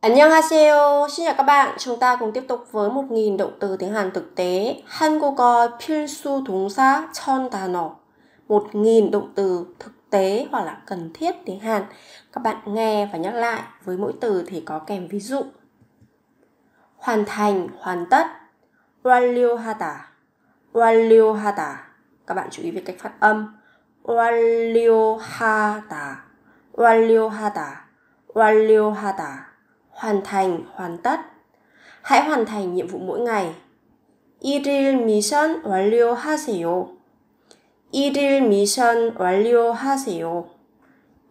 안녕하세요. Xin chào các bạn. Chúng ta cùng tiếp tục với 1.000 động từ tiếng Hàn thực tế. 한국어 필수 동사 천 단어. 1.000 động từ thực tế hoặc là cần thiết tiếng Hàn. Các bạn nghe và nhắc lại. Với mỗi từ thì có kèm ví dụ. Hoàn thành, hoàn tất. 완료하다, 완료하다. Các bạn chú ý về cách phát âm. 완료하다, 완료하다, 완료하다 hoàn thành, hoàn tất. Hãy hoàn thành nhiệm vụ mỗi ngày. 일일 미션 완료하세요. 일일 미션 완료하세요.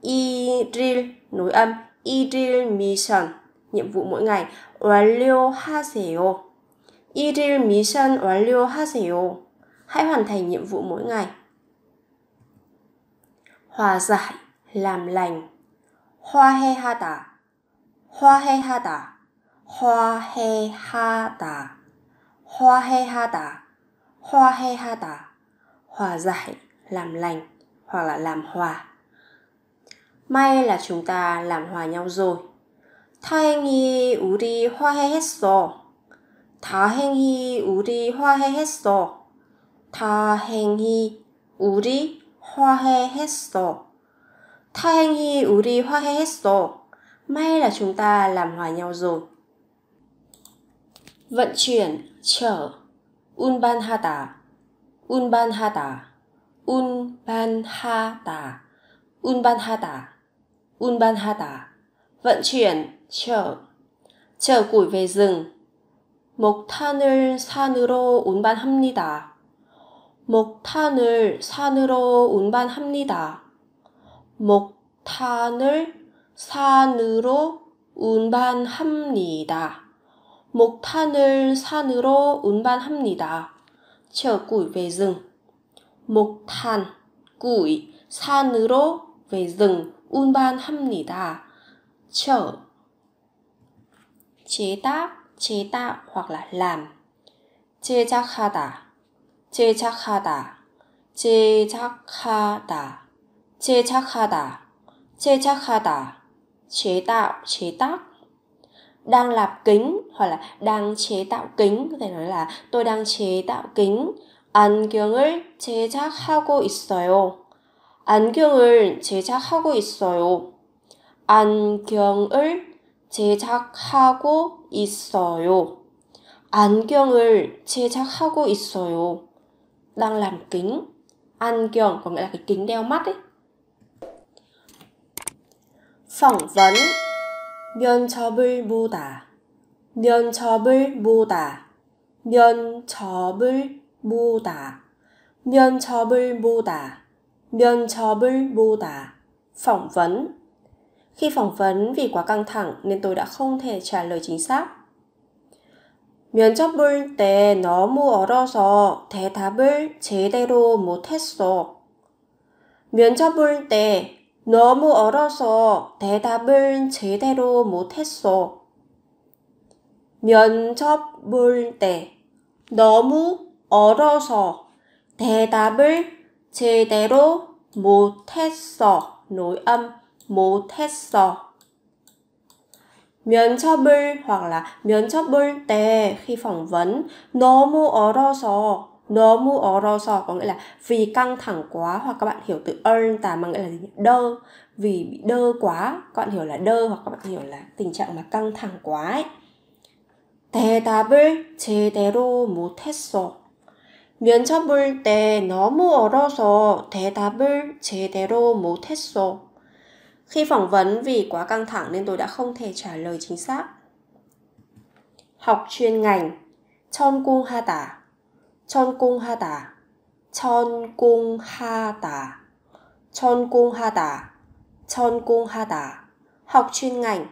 일일 nối âm 일일 미션 nhiệm vụ mỗi ngày 완료하세요. 일일 미션 완료하세요. Hãy hoàn thành nhiệm vụ mỗi ngày. Hòa giải, làm lành. Hoa 화해하다, 화해하다, 화해하다, 화해하다, hòa giải, làm lành hoặc là làm hòa. May là chúng ta làm hòa nhau rồi. 다행히 우리 화해했어. 다행히 우리 화해했어. 다행히 우리 화해했어. 다행히 우리 화해했어. May là chúng ta làm hòa nhau rồi. Vận chuyển, chở, Unbanhata, Unbanhata, Unbanhata, Unbanhata, Unbanhata, vận chuyển, chở, chở củi về rừng. 목탄을 산으로 운반합니다. 목탄을 산으로 운반합니다. 목탄을 산으로 운반합니다. 목탄을 산으로 운반합니다. 철구이 về rừng. 목탄, 구이, 산으로 về rừng 운반합니다. chở chế tác, chế tạo hoặc là làm 제작하다, 제작하다, 제작하다, 제작하다, 제작하다, 제작하다. chế tạo chế tác đang lạp kính hoặc là đang chế tạo kính có thể nói là tôi đang chế tạo kính 안경을 제작하고 있어요. 안경을 제작하고 있어요. 안경을 제작하고 있어요. 안경을 제작하고 있어요. đang làm kính. 안경 có nghĩa là cái kính đeo mắt ấy. 성원 면접을 보다 면접을 보다 면접을 보다 면접을 보다 면접을 보다 phỏng vấn khi phỏng vấn vì quá căng thẳng nên tôi đã không thể trả lời chính xác 면접 볼 때 너무 얼어서 대답을 제대로 못했어. 면접 볼때 너무 얼어서 대답을 제대로 못했어. 면접 볼 때 너무 얼어서 대답을 제대로 못했어. 노 â 못했어. 면접을 h o 면접 볼때 khi 너무 얼어서 nó 너무 얼어서 có nghĩa là vì căng thẳng quá hoặc các bạn hiểu từ earn tà mà nghĩa là gì đơ vì bị đơ quá các bạn hiểu là đơ hoặc các bạn hiểu là tình trạng mà căng thẳng quá ấy. 대답을 제대로 못했어. 면접 볼때 너무 얼어서 대답을 제대로 못했어. Khi phỏng vấn vì quá căng thẳng nên tôi đã không thể trả lời chính xác. Học chuyên ngành, 천공하다. 천공하다, 천공하다, 천공하다, 천공하다. Học chuyên ngành.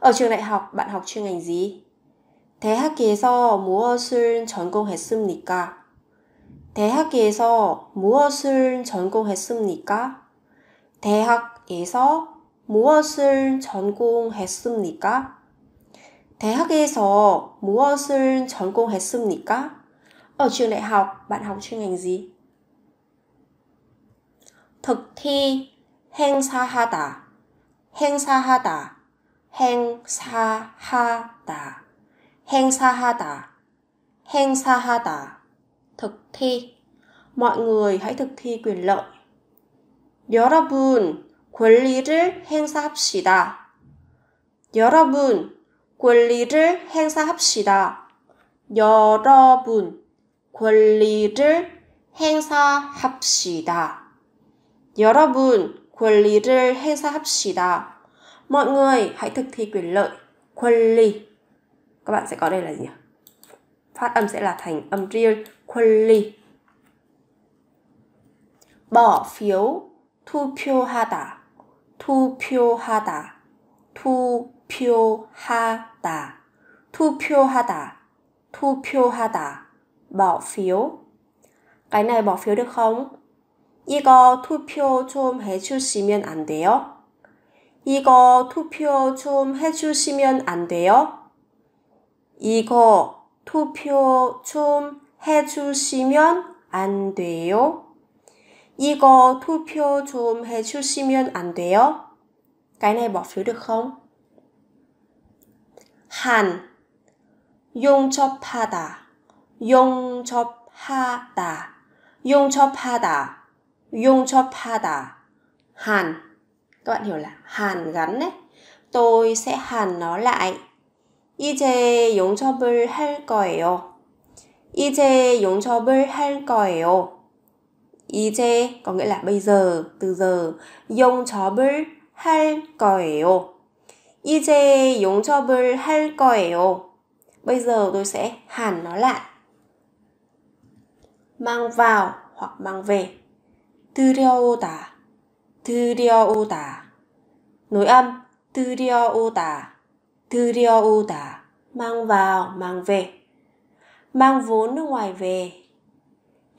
Ở trường đại học bạn học chuyên ngành gì? 대학교에서 무엇을 전공했습니까? 대학에서 무엇을 전공했습니까? 대학에서 무엇을 전공했습니까? 대학에서 무엇을 전공했습니까? Ở trường đại học, bạn học chuyên ngành gì? Thực thi sa sa sa sa ha ha ha ha 행사하다 행사하다 sa ha 행사하다 thực thi mọi người hãy thực thi quyền lợi 여러분 권리를 행사합시다 여러분 권리를 행사합시다 여러분 권리를 행사합시다. 여러분, 권리를 행사합시다. Mọi người hãy thực thi quyền lợi. Quân ly. Các bạn sẽ có đây là gì? Phát âm sẽ là thành âm riêng. Quân ly. Bỏ phiếu. Thu phiêu ha tả. Thu phiêu ha tả. Thu phiêu ha tả. Thu phiêu ha tả. Thu phiêu ha tả. bỏ phiếu. Cái này bỏ phiếu được không? 이거 투표 좀 해주시면 안 돼요? 이거 투표 좀 해주시면 안 돼요? 이거 투표 좀 해주시면 안 돼요? 이거 투표 좀 해주시면 안 돼요? Cái này b 한, 용접하다. 용접하다, 용접하다, 용접하다. Hàn. Các bạn hiểu là hàn gắn đấy. Tôi sẽ hàn nó lại. 이제 용접을 할 거예요. 이제 용접을 할 거예요. 이제 có nghĩa là bây giờ, từ giờ. 용접을 할 거예요. 이제 용접을 할 거예요. Bây giờ tôi sẽ hàn nó lại. mang vào hoặc mang về. 들여오다, 들여오다. Nối âm 들여오다, 들여오다. Mang vào, mang về. Mang vốn nước ngoài về.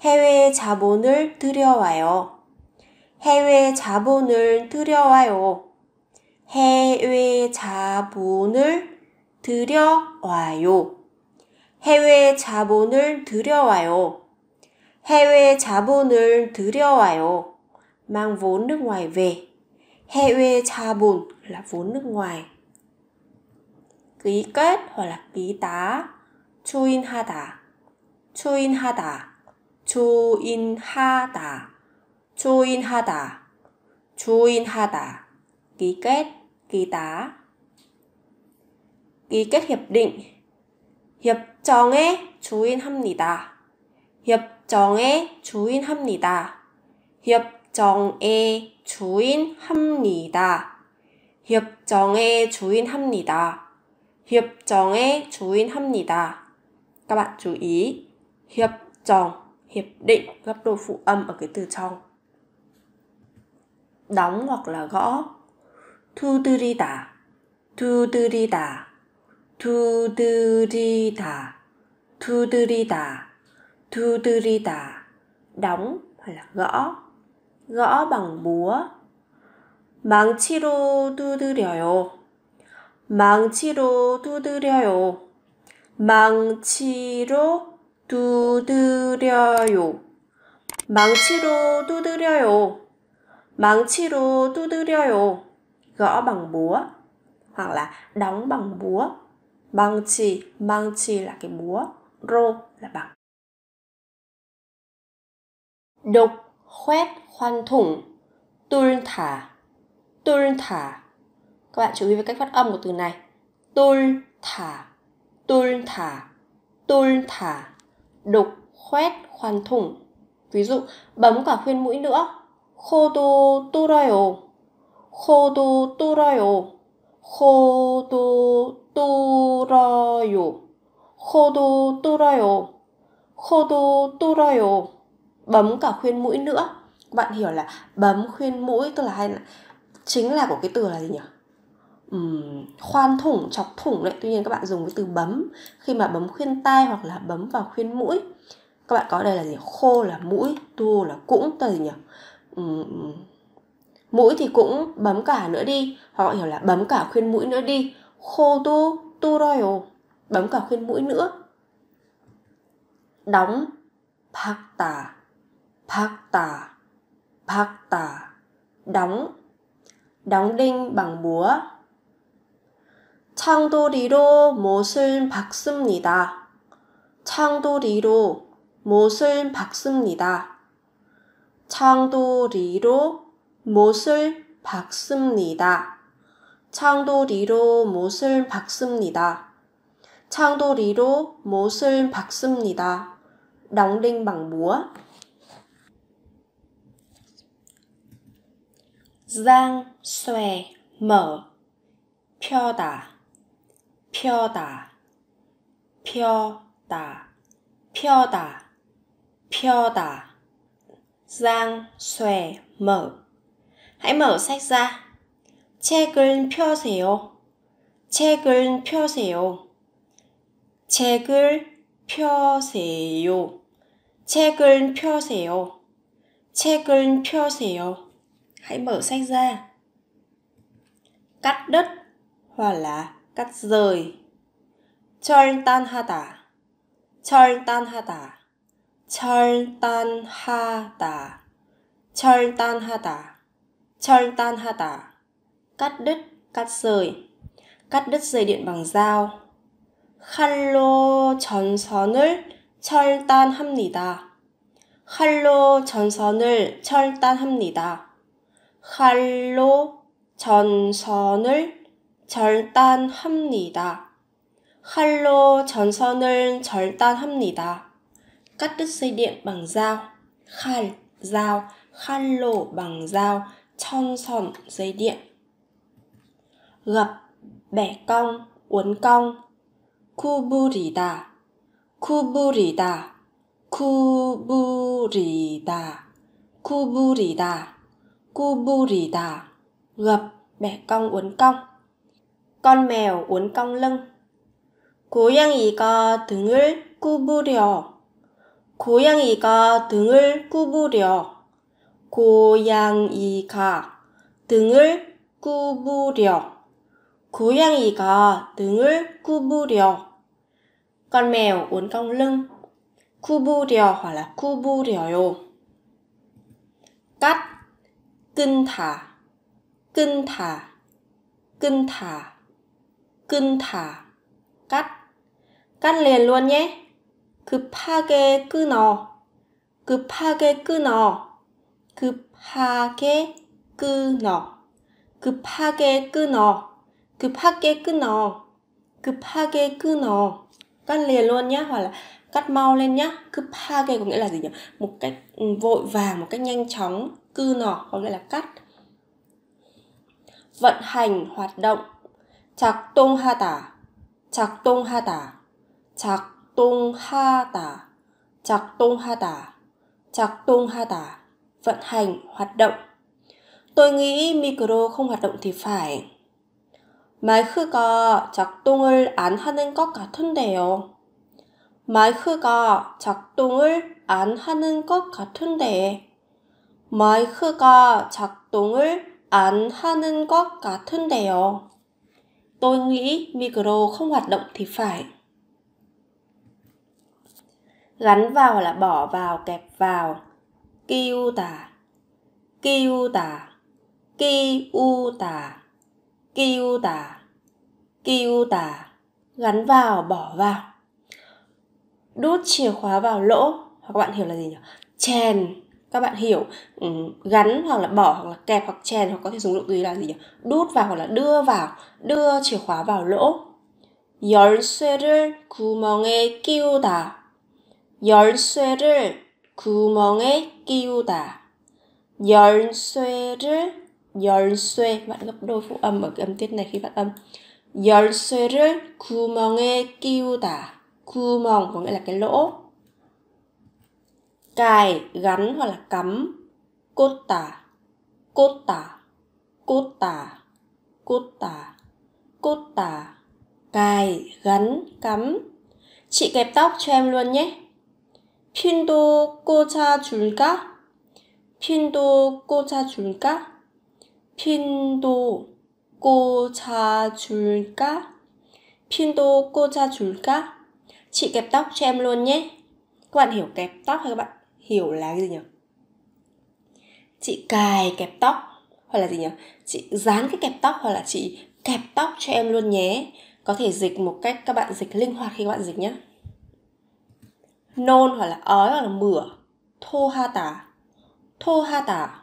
해외 자본을 들여와요. 해외 자본을 들여와요. 해외 자본을 들여와요. 해외 자본을 들여와요. 해외 자본을 들여와요. Mang vốn nước ngoài về. 해외 자본 là vốn nước ngoài. ký kết hoặc là ký tá. 추인하다. 추인하다. 추인하다. 추인하다. 추인하다. ký kết, ký tá. ký kết hiệp định. 협정에 조인합니다. 협 협정의 주인합니다. 협정의 주인합니다. 협정의 주인합니다. 협정의 주인합니다. Các bạn chú ý hiệp chồng, hiệp định gấp đôi phụ âm ở cái từ trong. Đóng hoặc là gõ. Thu tư đi tả. Thu tư đi tả. Thu tư đi tả. Thu tư đi tả. 두드리다 đóng hay là gõ gõ bằng búa 망치로 두드려요 망치로 두드려요 망치로 두드려요 망치로 두드려요 망치로 두드려요 gõ bằng búa hoặc là đóng bằng búa bằng chỉ mang chỉ là cái búa rô là bằng đục khoét khoan thủng tul thả tul thả các bạn chú ý với cách phát âm của từ này tul thả tul thả tul thả đục khoét khoan thủng ví dụ bấm cả khuyên mũi nữa khô tu tu roi ồ khô tu tu roi ồ khô tu tu roi ồ khô tu tu roi khô tu tu roi bấm cả khuyên mũi nữa các bạn hiểu là bấm khuyên mũi tức là hay là chính là của cái từ là gì nhỉ um, khoan thủng chọc thủng đấy tuy nhiên các bạn dùng cái từ bấm khi mà bấm khuyên tai hoặc là bấm vào khuyên mũi các bạn có đây là gì khô là mũi tu là cũng gì nhỉ um, mũi thì cũng bấm cả nữa đi họ hiểu là bấm cả khuyên mũi nữa đi khô tu tu rồi bấm cả khuyên mũi nữa đóng phạc tà 박다, 박다, đóng, đóng đinh bằng búa. 창도리로 못을 박습니다. 창도리로 못을 박습니다. 창도리로 못을 박습니다. 창도리로 못을 박습니다. 창도리로 못을 박습니다. 랑링 방무와 giang xòe mở 펴다 펴다 펴다 펴다 펴다 giang xòe mở hãy mở sách ra 책을 펴세요 책을 펴세요 책을 펴세요 책을 펴세요 책을 펴세요, 책을 펴세요. hãy mở sách ra cắt đất hoặc là cắt rời 절단하다 절단하다 절단하다 절단하다 절단하다 cắt đứt cắt rời cắt đứt dây điện bằng dao 칼로 전선을 절단합니다 칼로 전선을 절단합니다 할로 전선을 절단합니다. 할로 전선을 절단합니다. Cắt đứt dây điện bằng dao. Khal, dao. Hallo bằng dao. 전선, dây điện. Gập, bẻ cong, uốn cong. 구부리다, 구부리다, 구부리다, 구부리다. Kuburida, gập, bẻ cong uốn cong. Con mèo uốn cong lưng. 고양이가 등을 구부려. 고양이가 등을 구부려. 고양이가 등을 구부려. 고양이가 등을 구부려. Con mèo uốn cong lưng. 구부려 hoặc là 구부려요. cắt kinh thả kinh thả kinh thả kinh thả cắt cắt liền luôn nhé nọ, nọ, 급하게 nọ, 급하게 끊어 급하게 끊어 nọ, 끊어 급하게 끊어 급하게 nọ, cắt liền luôn nhé, hoặc là cắt mau lên nhá 급하게 có nghĩa là gì nhỉ một cách ừ, vội vàng một cách nhanh chóng cư nỏ có nghĩa là cắt vận hành hoạt động chạc tung ha tả chạc tung ha tả chạc tung ha tả chạc tung ha tả chạc tung ha tả vận hành hoạt động tôi nghĩ micro không hoạt động thì phải tung án nên có cả 마이크가 작동을 안 하는 것 án 마이크가 nên có cả 것 같은데. 마이크가 작동을 안 하는 것 같은데요. Tôi nghĩ micro không hoạt động thì phải. Gắn vào là bỏ vào, kẹp vào. Kiu tả. Kiu tả. Kiu tả. Kiu tả. Kiu tả. Gắn vào, bỏ vào. Đút chìa khóa vào lỗ. các bạn hiểu là gì nhỉ? Chèn các bạn hiểu um, gắn hoặc là bỏ hoặc là kẹp hoặc chèn hoặc có thể dùng động từ là gì nhỉ đút vào hoặc là đưa vào đưa chìa khóa vào lỗ 열쇠를 구멍에 끼우다 열쇠를 구멍에 끼우다 열쇠를 열쇠 bạn gấp đôi phụ âm ở cái âm tiết này khi phát âm 열쇠를 구멍에 끼우다 구멍 có nghĩa là cái lỗ cài gắn hoặc là cắm cốt tả cốt tả cốt tả cốt tả cốt tả cài gắn cắm chị kẹp tóc cho em luôn nhé pin pin pin cô cô cô cha cha cha 핀도 꽂아줄까? pin 꽂아줄까? cô cha 핀도 꽂아줄까? Chị kẹp tóc cho em luôn nhé. Các bạn hiểu kẹp tóc hay các bạn hiểu là cái gì nhỉ chị cài kẹp tóc hoặc là gì nhỉ chị dán cái kẹp tóc hoặc là chị kẹp tóc cho em luôn nhé có thể dịch một cách các bạn dịch linh hoạt khi các bạn dịch nhé nôn hoặc là ói hoặc là mửa thô ha tả thô ha tả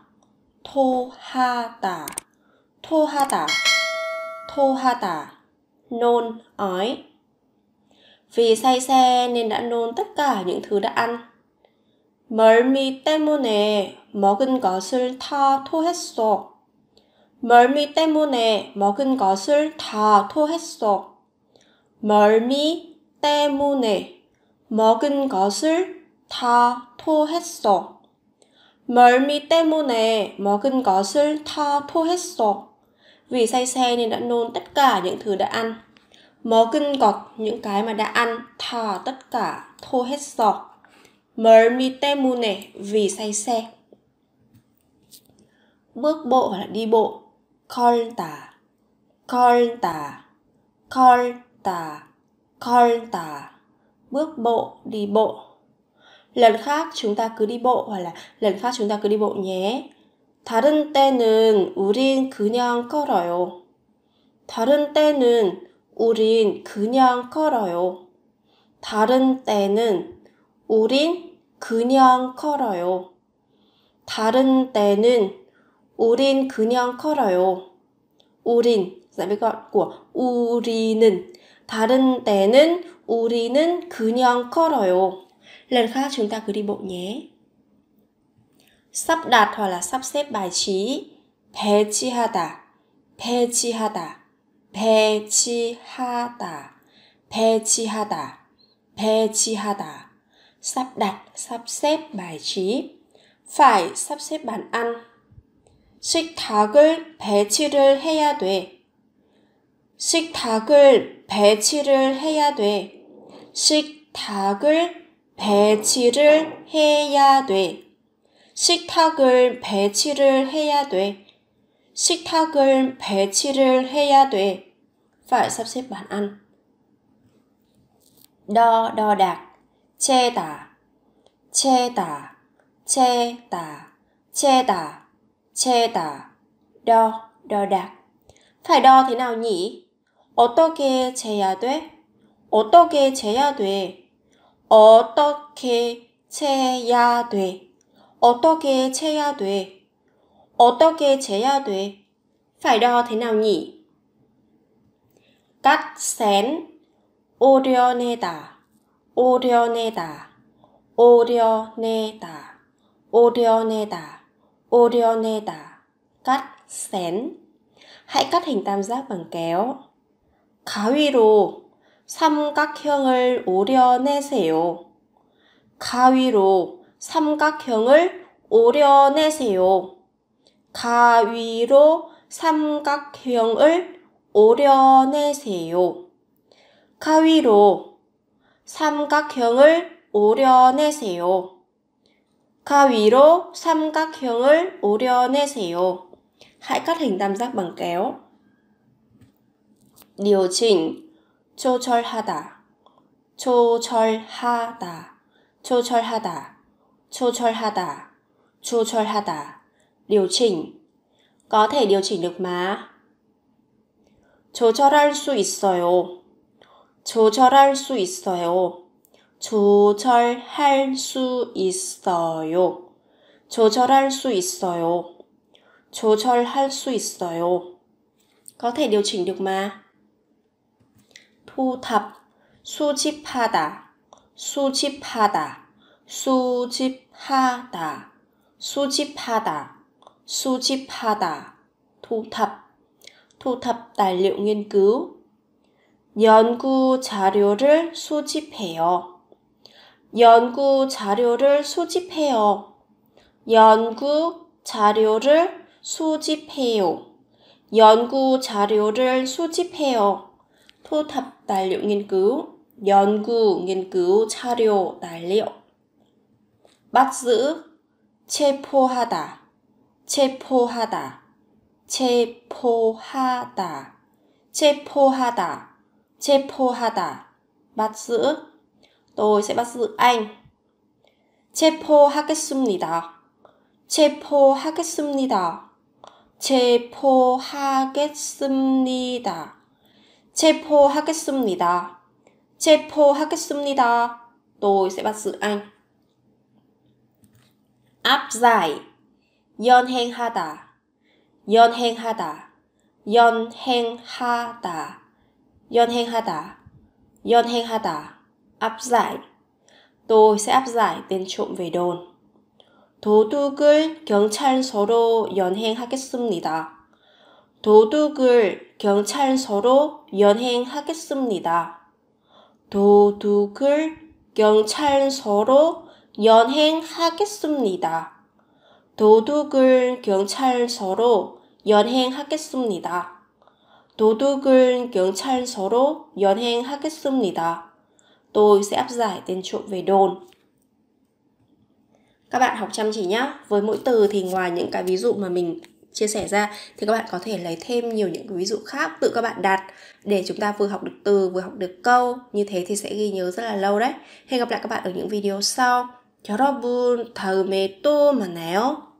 thô ha tả thô ha tả thô ha tả nôn ói vì say xe nên đã nôn tất cả những thứ đã ăn 멀미 때문에 먹은 것을 다 토했어. 멀미 때문에 먹은 것을 다 토했어. 멀미 때문에 먹은 것을 다 토했어. 멀미 때문에 먹은 것을 다 토했어. Vì say xe nên đã nôn tất cả những thứ đã ăn. 먹은 것, những cái mà đã ăn, 다 tất cả, 토했어. 멀미 때문에 vì say xe. Bước bộ hoặc là đi bộ. 걸다, 걸다, 걸다, 걸다. Bước bộ, đi bộ. Lần khác chúng ta cứ đi bộ hoặc là lần khác chúng ta cứ đi bộ nhé. 다른 때는 우린 그냥 걸어요. 다른 때는 우린 그냥 걸어요. 다른 때는 우린 그냥 걸어요. 다른 때는 우린 그냥 걸어요. 우린 우리는 다른 때는 우리는 그냥 걸어요. Lần khác chúng ta cứ đi 예. bộ nhé. Sắp đặt hoặc là sắp xếp bài trí. 배치하다, 배치하다, 배치하다, 배치하다, 배치하다. sắp đặt sắp xếp bài trí phải sắp xếp bàn ăn 식탁을 배치를 해야 돼 식탁을 배치를 해야 돼 식탁을 배치를 해야 돼 식탁을 배치를 해야 돼 식탁을 배치를 해야 돼 phải sắp xếp bàn ăn đo đo đạc 채다, 채다, 채다, 채다, 채다, đo, đo đạc. Phải đo thế nào nhỉ? 어떻게 재야 돼? 어떻게 재야 돼? 어떻게 재야 돼? 어떻게 재야 돼? 어떻게 재야 돼? Phải đo thế nào nhỉ? cắt xén, 오려내다 오려내다, 오려내다, 오려내다, 오려내다. Cắt, xén. Hãy cắt hình tam giác bằng kéo. 가위로 삼각형을 오려내세요. 가위로 삼각형을 오려내세요. 가위로 삼각형을 오려내세요. 가위로 삼각형을 오려내세요. 가위로 삼각형을 오려내세요. Hãy cắt hình tam giác bằng kéo. điều chỉnh 조절하다 조절하다 조절하다 조절하다 조절하다 điều chỉnh có thể điều chỉnh được mà 조절할 수 있어요 조절할 수 있어요. 조절할 수 있어요. 조절할 수 있어요. 조절할 수 있어요. Có thể điều chỉnh được mà. Thu thập, 수집하다, 수집하다, 수집하다, 수집하다, 수집하다, thu thập, thu thập tài liệu nghiên cứu, 연구 자료를 수집해요 연구 자료를 소집해요. 연구 자료를 소집해요. 연구 자료를 소집해요. Thu thập t 연구 자료 tài liệu. b 체포하다, 체포하다, 체포하다, 체포하다. 체포하다. bắt giữ. Tôi sẽ bắt giữ anh. 체포하겠습니다. 체포하겠습니다. 체포하겠습니다. 체포하겠습니다. 체포하겠습니다. Tôi sẽ bắt giữ anh. áp giải 연행하다 연행하다 연행하다 연행하다, 연행하다, áp giải. Tôi sẽ áp giải tên trộm về đồn. 도둑을 경찰서로 연행하겠습니다. 도둑을 경찰서로 연행하겠습니다. 도둑을 경찰서로 연행하겠습니다. 도둑을 경찰서로 연행하겠습니다. 도둑을 경찰서로 연행하겠습니다. Tôi sẽ áp giải tên trộm về đồn. Các bạn học chăm chỉ nhé. Với mỗi từ thì ngoài những cái ví dụ mà mình chia sẻ ra thì các bạn có thể lấy thêm nhiều những ví dụ khác tự các bạn đặt để chúng ta vừa học được từ vừa học được câu như thế thì sẽ ghi nhớ rất là lâu đấy hẹn gặp lại các bạn ở những video sau 여러분 다음에 또 만나요